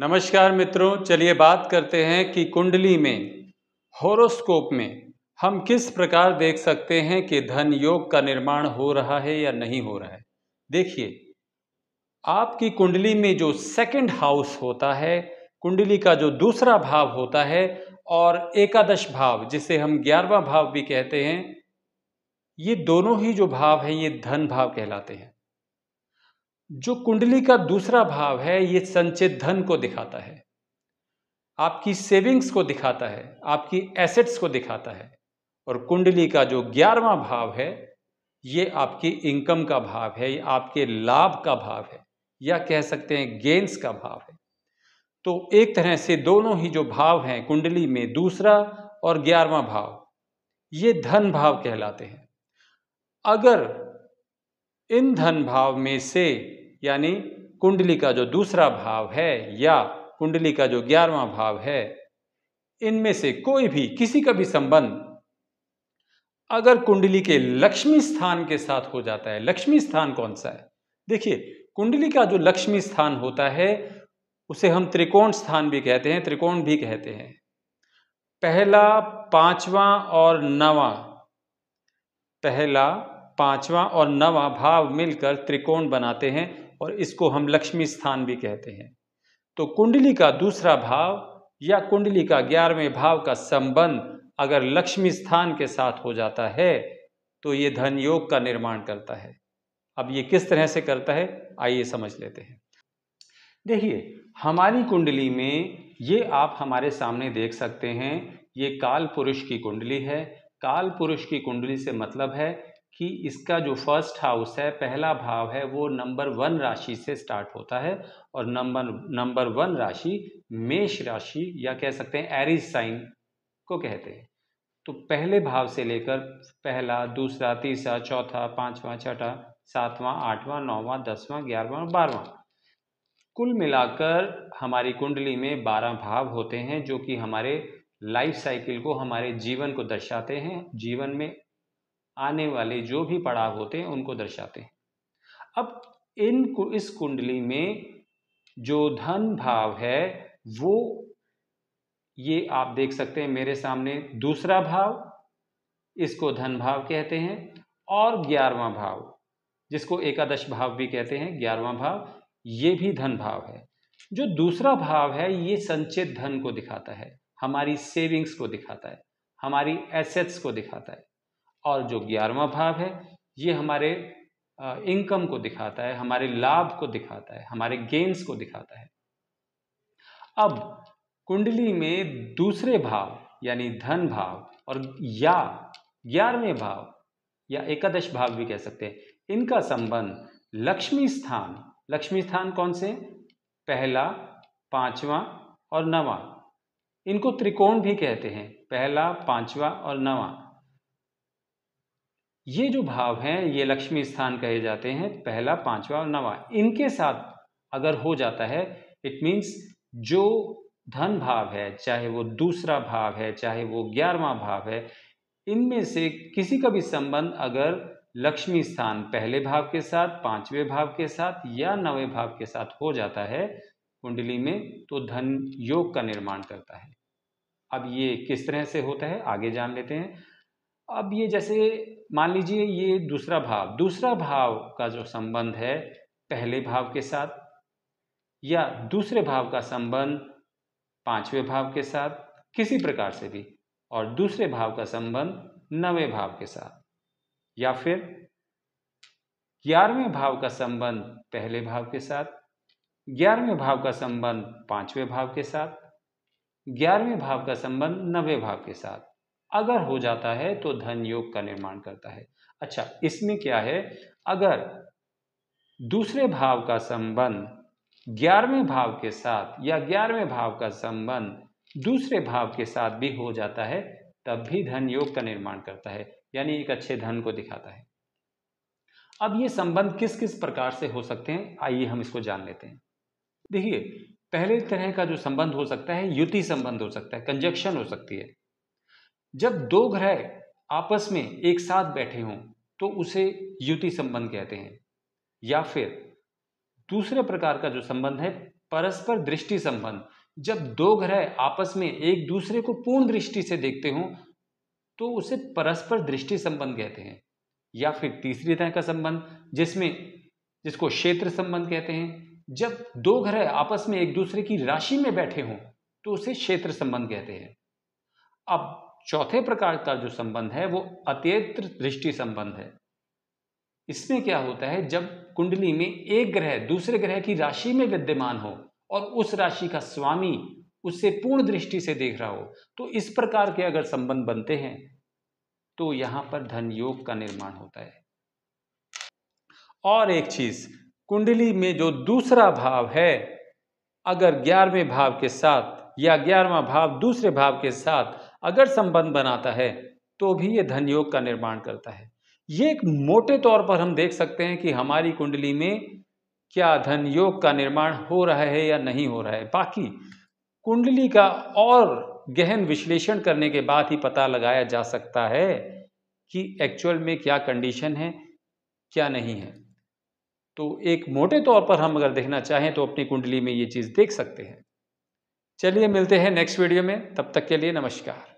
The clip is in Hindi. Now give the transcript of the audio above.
नमस्कार मित्रों चलिए बात करते हैं कि कुंडली में होरोस्कोप में हम किस प्रकार देख सकते हैं कि धन योग का निर्माण हो रहा है या नहीं हो रहा है देखिए आपकी कुंडली में जो सेकंड हाउस होता है कुंडली का जो दूसरा भाव होता है और एकादश भाव जिसे हम ग्यारहवा भाव भी कहते हैं ये दोनों ही जो भाव है ये धन भाव कहलाते हैं जो कुंडली का दूसरा भाव है ये संचित धन को दिखाता है आपकी सेविंग्स को दिखाता है आपकी एसेट्स को दिखाता है और कुंडली का जो ग्यारहवा भाव है ये आपकी इनकम का भाव है ये आपके लाभ का भाव है या कह सकते हैं गेंस का भाव है तो एक तरह से दोनों ही जो भाव हैं कुंडली में दूसरा और ग्यारहवा भाव ये धन भाव कहलाते हैं अगर इन धन भाव में से यानी कुंडली का जो दूसरा भाव है या कुंडली का जो ग्यारहवा भाव है इनमें से कोई भी किसी का भी संबंध अगर कुंडली के लक्ष्मी स्थान के साथ हो जाता है लक्ष्मी स्थान कौन सा है देखिए कुंडली का जो लक्ष्मी स्थान होता है उसे हम त्रिकोण स्थान भी कहते हैं त्रिकोण भी कहते हैं पहला पांचवा और नवा पहला पांचवा और नवा भाव मिलकर त्रिकोण बनाते हैं और इसको हम लक्ष्मी स्थान भी कहते हैं तो कुंडली का दूसरा भाव या कुंडली का ग्यारहवें भाव का संबंध अगर लक्ष्मी स्थान के साथ हो जाता है तो ये धन योग का निर्माण करता है अब ये किस तरह से करता है आइए समझ लेते हैं देखिए हमारी कुंडली में ये आप हमारे सामने देख सकते हैं ये काल पुरुष की कुंडली है काल पुरुष की कुंडली से मतलब है कि इसका जो फर्स्ट हाउस है पहला भाव है वो नंबर वन राशि से स्टार्ट होता है और नंबर नंबर वन राशि मेष राशि या कह सकते हैं एरिस साइन को कहते हैं तो पहले भाव से लेकर पहला दूसरा तीसरा चौथा पांचवा छठा सातवां आठवां नौवां दसवां ग्यारहवां और बारहवां कुल मिलाकर हमारी कुंडली में बारह भाव होते हैं जो कि हमारे लाइफ साइकिल को हमारे जीवन को दर्शाते हैं जीवन में आने वाले जो भी पड़ाव होते हैं उनको दर्शाते हैं अब इन इस कुंडली में जो धन भाव है वो ये आप देख सकते हैं मेरे सामने दूसरा भाव इसको धन भाव कहते हैं और ग्यारहवा भाव जिसको एकादश भाव भी कहते हैं ग्यारहवा भाव ये भी धन भाव है जो दूसरा भाव है ये संचित धन को दिखाता है हमारी सेविंग्स को दिखाता है हमारी एसेट्स को दिखाता है और जो ग्यारहवा भाव है ये हमारे इनकम को दिखाता है हमारे लाभ को दिखाता है हमारे गेन्स को दिखाता है अब कुंडली में दूसरे भाव यानी धन भाव और या ग्यारहवें भाव या एकादश भाव भी कह सकते हैं इनका संबंध लक्ष्मी स्थान लक्ष्मी स्थान कौन से पहला पांचवा और नवा इनको त्रिकोण भी कहते हैं पहला पांचवा और नवा ये जो भाव हैं ये लक्ष्मी स्थान कहे जाते हैं पहला पांचवा और नवा इनके साथ अगर हो जाता है इट मीन्स जो धन भाव है चाहे वो दूसरा भाव है चाहे वो ग्यारहवा भाव है इनमें से किसी का भी संबंध अगर लक्ष्मी स्थान पहले भाव के साथ पांचवें भाव के साथ या नवे भाव के साथ हो जाता है कुंडली में तो धन योग का निर्माण करता है अब ये किस तरह से होता है आगे जान लेते हैं अब ये जैसे मान लीजिए ये दूसरा भाव दूसरा भाव का जो संबंध है पहले भाव के साथ या दूसरे भाव का संबंध पांचवें भाव के साथ किसी प्रकार से भी और दूसरे भाव का संबंध नवे भाव के साथ या फिर ग्यारहवें भाव का संबंध पहले भाव के साथ ग्यारहवें भाव का संबंध पांचवें भाव के साथ ग्यारहवें भाव का संबंध नवे भाव के साथ अगर हो जाता है तो धन योग का निर्माण करता है अच्छा इसमें क्या है अगर दूसरे भाव का संबंध ग्यारहवें भाव के साथ या ग्यारहवें भाव का संबंध दूसरे भाव के साथ भी हो जाता है तब भी धन योग का निर्माण करता है यानी एक अच्छे धन को दिखाता है अब ये संबंध किस किस प्रकार से हो सकते हैं आइए हम इसको जान लेते हैं देखिए पहले तरह का जो संबंध हो सकता है युति संबंध हो सकता है कंजक्शन हो सकती है जब दो ग्रह आपस में एक साथ बैठे हों तो उसे युति संबंध कहते हैं या फिर दूसरे प्रकार का जो संबंध है परस्पर दृष्टि संबंध जब दो ग्रह आपस में एक दूसरे को पूर्ण दृष्टि से देखते हों तो उसे परस्पर दृष्टि संबंध कहते हैं या फिर तीसरी तरह का संबंध जिसमें जिसको क्षेत्र संबंध कहते हैं जब दो ग्रह आपस में एक दूसरे की राशि में बैठे हों तो उसे क्षेत्र संबंध कहते हैं अब चौथे प्रकार का जो संबंध है वो अत्यत्र दृष्टि संबंध है इसमें क्या होता है जब कुंडली में एक ग्रह दूसरे ग्रह की राशि में विद्यमान हो और उस राशि का स्वामी उसे पूर्ण दृष्टि से देख रहा हो तो इस प्रकार के अगर संबंध बनते हैं तो यहां पर धन योग का निर्माण होता है और एक चीज कुंडली में जो दूसरा भाव है अगर ग्यारहवें भाव के साथ या ग्यारहवा भाव दूसरे भाव के साथ अगर संबंध बनाता है तो भी ये धन योग का निर्माण करता है ये एक मोटे तौर पर हम देख सकते हैं कि हमारी कुंडली में क्या धन योग का निर्माण हो रहा है या नहीं हो रहा है बाकी कुंडली का और गहन विश्लेषण करने के बाद ही पता लगाया जा सकता है कि एक्चुअल में क्या कंडीशन है क्या नहीं है तो एक मोटे तौर पर हम अगर देखना चाहें तो अपनी कुंडली में ये चीज़ देख सकते हैं चलिए मिलते हैं नेक्स्ट वीडियो में तब तक के लिए नमस्कार